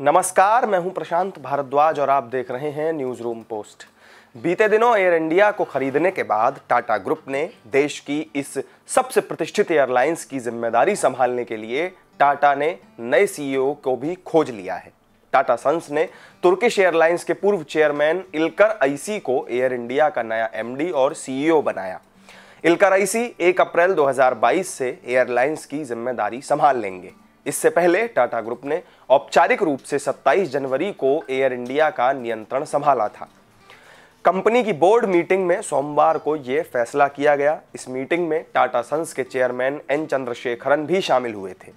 नमस्कार मैं हूं प्रशांत भारद्वाज और आप देख रहे हैं न्यूज रूम पोस्ट बीते दिनों एयर इंडिया को खरीदने के बाद टाटा ग्रुप ने देश की इस सबसे प्रतिष्ठित एयरलाइंस की जिम्मेदारी संभालने के लिए टाटा ने नए सीईओ e को भी खोज लिया है टाटा सन्स ने तुर्किश एयरलाइंस के पूर्व चेयरमैन इलकर आईसी को एयर इंडिया का नया एमडी और सीईओ e बनाया इलकर आईसी 1 अप्रैल 2022 से एयरलाइंस की जिम्मेदारी संभाल लेंगे इससे पहले टाटा ग्रुप ने औपचारिक रूप से 27 जनवरी को एयर इंडिया का नियंत्रण संभाला था कंपनी की बोर्ड मीटिंग में सोमवार को यह फैसला किया गया इस मीटिंग में टाटा सन्स के चेयरमैन एन चंद्रशेखरन भी शामिल हुए थे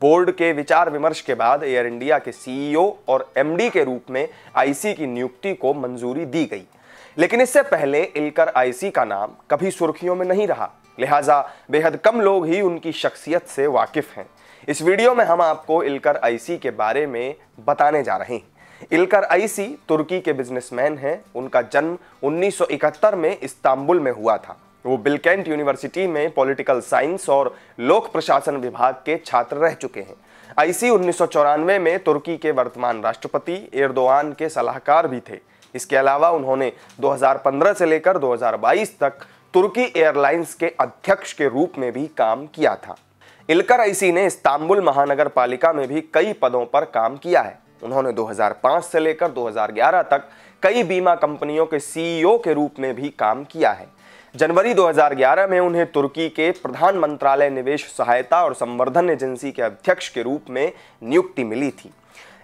बोर्ड के विचार विमर्श के बाद एयर इंडिया के सीईओ और एमडी के रूप में आईसी की नियुक्ति को मंजूरी दी गई लेकिन इससे पहले इलकर आईसी का नाम कभी सुर्खियों में नहीं रहा लिहाजा बेहद कम लोग ही उनकी शख्सियत से वाकिफ हैं इस वीडियो में हम आपको इलकर आईसी के बारे में बताने जा रहे हैं इलकर आईसी तुर्की के बिजनेसमैन हैं उनका जन्म 1971 में इस्तांबुल में हुआ था वो बिलकेंट यूनिवर्सिटी में पॉलिटिकल साइंस और लोक प्रशासन विभाग के छात्र रह चुके हैं आईसी उन्नीस में तुर्की के वर्तमान राष्ट्रपति एरदोआन के सलाहकार भी थे इसके अलावा उन्होंने 2015 से लेकर 2022 तक तुर्की एयरलाइंस के अध्यक्ष के रूप में भी काम किया था इलकर ऐसी ने इस्तांबुल महानगर पालिका में भी कई पदों पर काम किया है उन्होंने 2005 से लेकर 2011 तक कई बीमा कंपनियों के सीईओ के रूप में भी काम किया है जनवरी 2011 में उन्हें तुर्की के प्रधान मंत्रालय निवेश सहायता और संवर्धन एजेंसी के अध्यक्ष के रूप में नियुक्ति मिली थी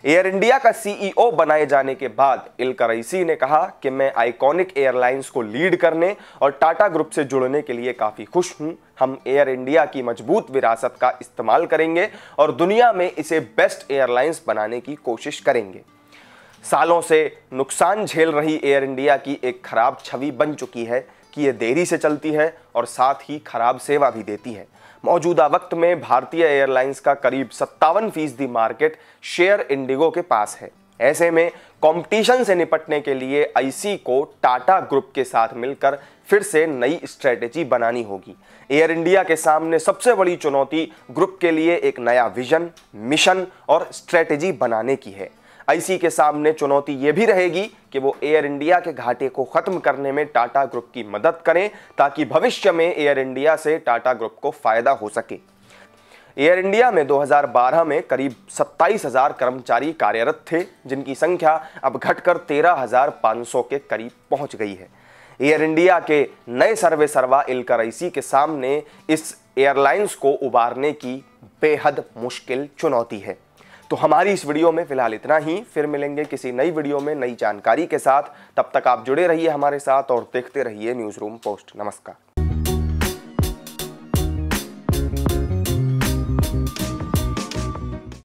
एयर इंडिया का सीईओ e बनाए जाने के बाद इल ने कहा कि मैं आइकॉनिक एयरलाइंस को लीड करने और टाटा ग्रुप से जुड़ने के लिए काफ़ी खुश हूं हम एयर इंडिया की मजबूत विरासत का इस्तेमाल करेंगे और दुनिया में इसे बेस्ट एयरलाइंस बनाने की कोशिश करेंगे सालों से नुकसान झेल रही एयर इंडिया की एक खराब छवि बन चुकी है कि ये देरी से चलती है और साथ ही खराब सेवा भी देती है मौजूदा वक्त में भारतीय एयरलाइंस का करीब सत्तावन फीसदी मार्केट शेयर इंडिगो के पास है ऐसे में कंपटीशन से निपटने के लिए आईसी को टाटा ग्रुप के साथ मिलकर फिर से नई स्ट्रेटेजी बनानी होगी एयर इंडिया के सामने सबसे बड़ी चुनौती ग्रुप के लिए एक नया विजन मिशन और स्ट्रेटेजी बनाने की है आईसी के सामने चुनौती यह भी रहेगी कि वो एयर इंडिया के घाटे को ख़त्म करने में टाटा ग्रुप की मदद करें ताकि भविष्य में एयर इंडिया से टाटा ग्रुप को फ़ायदा हो सके एयर इंडिया में 2012 में करीब 27,000 कर्मचारी कार्यरत थे जिनकी संख्या अब घटकर 13,500 के करीब पहुंच गई है एयर इंडिया के नए सर्वे सर्वा इलकराइसी के सामने इस एयरलाइंस को उबारने की बेहद मुश्किल चुनौती है तो हमारी इस वीडियो में फिलहाल इतना ही फिर मिलेंगे किसी नई वीडियो में नई जानकारी के साथ तब तक आप जुड़े रहिए हमारे साथ और देखते रहिए न्यूज़ रूम पोस्ट नमस्कार